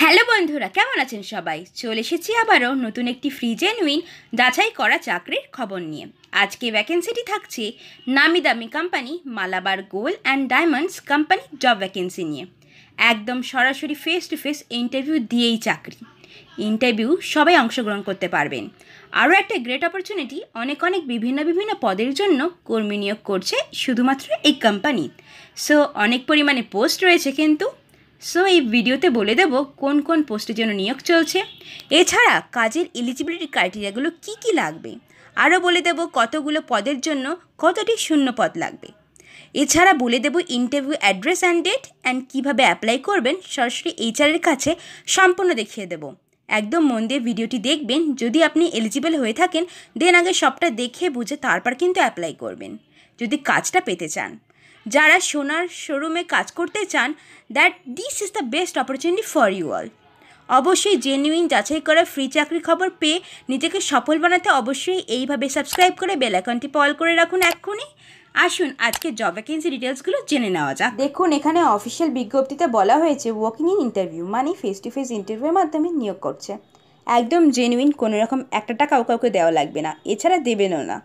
hello বন্ধুরা কেমন আছেন সবাই চলে এসেছি আবারও নতুন একটি ফ্রি জেনুইন যাচাই করা চাকরির খবর নিয়ে আজকে ভ্যাকেন্সিটি থাকছে নামি দামি company Malabar gold and diamonds company job vacancy নিয়ে একদম সরাসরি ফেস টু ফেস ইন্টারভিউ দিয়েই চাকরি ইন্টারভিউ সবাই অংশগ্রহণ করতে পারবেন আরও একটা গ্রেট অপরচুনিটি অনেক অনেক বিভিন্ন বিভিন্ন পদের জন্য কর্মী নিয়োগ করছে শুধুমাত্র এই কোম্পানি সো অনেক পরিমাণে পোস্ট রয়েছে কিন্তু সো এই ভিডিওতে বলে দেব কোন কোন পোস্টের জন্য নিয়োগ চলছে এছাড়া কাজের এলিজিবিলিটি ক্রাইটেরিয়াগুলো কি কি লাগবে আরও বলে দেব কতগুলো পদের জন্য কতটি শূন্য পদ লাগবে এছাড়া বলে দেব interview address and date and কীভাবে অ্যাপ্লাই করবেন সরাসরি এইচআরের কাছে সম্পূর্ণ দেখিয়ে দেব একদম মন দিয়ে ভিডিওটি দেখবেন যদি আপনি এলিজিবল হয়ে থাকেন দেন আগে সবটা দেখে বুঝে তারপর কিন্তু অ্যাপ্লাই করবেন যদি কাজটা পেতে চান যারা সোনার শোরুমে কাজ করতে চান that this is the best opportunity for you all অবশ্যই জেনুইন যাচাই করা ফ্রি চাকরি খবর পেয়ে নিজেকে সফল বানাতে অবশ্যই এইভাবে সাবস্ক্রাইব করে বেল আইকনটি পল করে রাখুন এক্ষুনি আসুন আজকে জব ভ্যাকেন্সি ডিটেলসগুলো জেনে নেওয়া যাক দেখুন এখানে অফিসিয়াল বিজ্ঞপ্তিতে বলা হয়েছে ওয়াকিং ইন ইন্টারভিউ মানে ফেস টু ফেস ইন্টারভিউর মাধ্যমে নিয়োগ করছে একদম জেনুইন কোনো রকম একটা টাকাও কাউকে দেওয়া লাগবে না এছাড়া দেবেনও না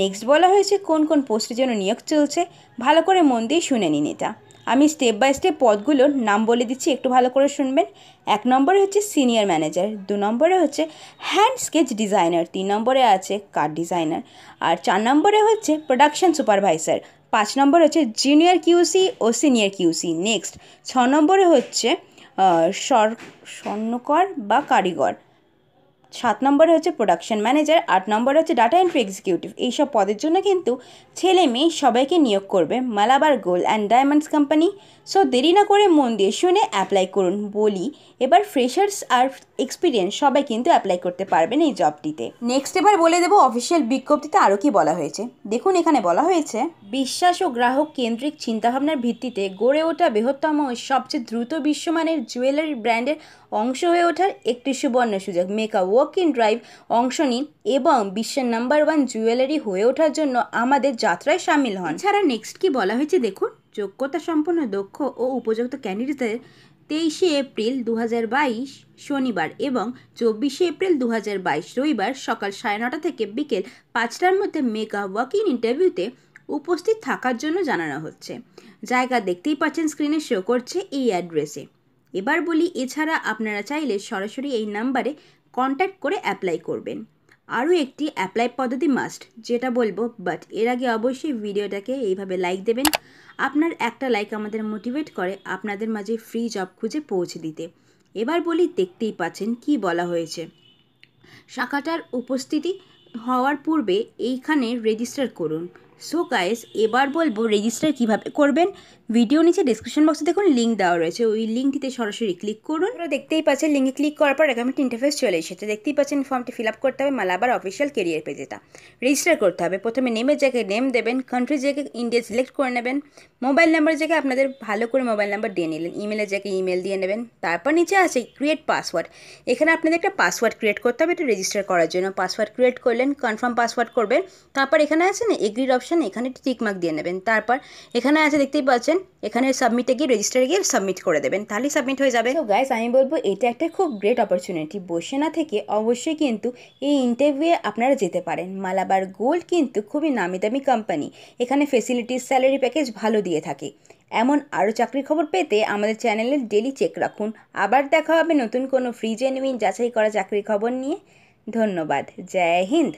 নেক্সট বলা হয়েছে কোন কোন পোস্টের জন্য নিয়োগ চলছে ভালো করে মন দিয়ে শুনে নিন এটা আমি স্টেপ বাই স্টেপ পদগুলোর নাম বলে দিচ্ছি একটু ভালো করে শুনবেন এক নম্বরে হচ্ছে সিনিয়র ম্যানেজার দু নম্বরে হচ্ছে হ্যান্ড স্কেচ ডিজাইনার তিন নম্বরে আছে কার ডিজাইনার আর চার নম্বরে হচ্ছে প্রোডাকশন সুপারভাইজার পাঁচ নম্বর হচ্ছে জুনিয়র কিউসি ও সিনিয়র কিউসি নেক্সট ছ নম্বরে হচ্ছে স্বর্ণকর বা কারিগর সাত নম্বরে হচ্ছে প্রোডাকশন ম্যানেজার আট নম্বরে হচ্ছে ডাটা এন্ট্রি এক্সিকিউটিভ এইসব পদের জন্য কিন্তু ছেলে মেয়ে সবাইকে নিয়োগ করবে Malabar gold and diamonds company so দেরি না করে মন দিয়ে শুনে অ্যাপ্লাই করুন বলি এবার ফ্রেশার্স আর এক্সপিরিয়েন্স সবাই কিন্তু অ্যাপ্লাই করতে পারবেন এই জবটিতে নেক্সট এবার বলে দেবো অফিসিয়াল বিজ্ঞপ্তিতে আরও কি বলা হয়েছে দেখুন এখানে বলা হয়েছে বিশ্বাস ও গ্রাহক কেন্দ্রিক চিন্তাভাবনার ভিত্তিতে গড়ে ওঠা বৃহত্তম সবচেয়ে দ্রুত বিশ্বমানের জুয়েলারি ব্র্যান্ডের অংশ হয়ে ওঠার একটি সুবর্ণ সুযোগ মেকা ওয়াক ইন ড্রাইভ অংশ নিন এবং বিশ্বের নাম্বার ওয়ান জুয়েলারি হয়ে ওঠার জন্য আমাদের যাত্রায় সামিল হন ছাড়া নেক্সট কি বলা হয়েছে দেখুন যোগ্যতা সম্পন্ন দক্ষ ও উপযুক্ত ক্যান্ডিডেটদের তেইশে এপ্রিল দু শনিবার এবং চব্বিশে এপ্রিল দু রবিবার সকাল সাড়ে নটা থেকে বিকেল পাঁচটার মধ্যে ওয়াক ইন ইন্টারভিউতে উপস্থিত থাকার জন্য জানানো হচ্ছে জায়গা দেখতেই পাচ্ছেন স্ক্রিনে শো করছে এই অ্যাড্রেসে এবার বলি এছাড়া আপনারা চাইলে সরাসরি এই নাম্বারে কন্ট্যাক্ট করে অ্যাপ্লাই করবেন আরও একটি অ্যাপ্লাই পদ্ধতি মাস্ট যেটা বলবো বাট এর আগে অবশ্যই ভিডিওটাকে এইভাবে লাইক দেবেন আপনার একটা লাইক আমাদের মোটিভেট করে আপনাদের মাঝে ফ্রি জব খুঁজে পৌঁছে দিতে এবার বলি দেখতেই পাচ্ছেন কি বলা হয়েছে শাখাটার উপস্থিতি হওয়ার পূর্বে এইখানে রেজিস্টার করুন সো গাইস এবার বলবো রেজিস্টার কিভাবে করবেন ভিডিও নিচে ডিসক্রিপশন বক্সে দেখুন লিঙ্ক দেওয়া রয়েছে ওই লিঙ্কটিতে সরাসরি ক্লিক করুন ওরা দেখতেই পাচ্ছেন লিঙ্কে ক্লিক করার পর একাউন্ট ইন্টারফেস চলে এসেছে দেখতেই পাচ্ছেন ফর্মটি ফিল আপ করতে হবে মালাবার অফিসিয়াল কেরিয়ার পেজেটা রেজিস্টার করতে হবে প্রথমে নেমের জায়গায় নেম দেবেন কান্ট্রির জায়গায় ইন্ডিয়া সিলেক্ট করে নেবেন মোবাইল নাম্বারের জায়গায় আপনাদের ভালো করে মোবাইল নাম্বার দিয়ে নিলেন ইমেলের জায়গায় ইমেল দিয়ে নেবেন তারপর নিচে আছে ক্রিয়েট পাসওয়ার্ড এখানে আপনাদের একটা পাসওয়ার্ড ক্রিয়েট করতে হবে এটা রেজিস্টার করার জন্য পাসওয়ার্ড ক্রিয়েট করলেন কনফার্ম পাসওয়ার্ড করবেন তারপর এখানে আছে না এগ্রির অপশন অপশান এখানে টিকমার্ক দিয়ে নেবেন তারপর এখানে আছে দেখতেই পাচ্ছেন এখানে সাবমিটে গিয়ে রেজিস্টারে গিয়ে সাবমিট করে দেবেন তাহলেই সাবমিট হয়ে যাবে তো গাইজ আমি বলবো এটা একটা খুব গ্রেট অপরচুনিটি বসে না থেকে অবশ্যই কিন্তু এই ইন্টারভিউয়ে আপনারা যেতে পারেন মালাবার গোল্ড কিন্তু খুবই নামি দামি কোম্পানি এখানে ফেসিলিটিস স্যালারি প্যাকেজ ভালো দিয়ে থাকে এমন আরও চাকরির খবর পেতে আমাদের চ্যানেলে ডেলি চেক রাখুন আবার দেখা হবে নতুন কোনো ফ্রি জেনুইন যাচাই করা চাকরির খবর নিয়ে ধন্যবাদ জয় হিন্দ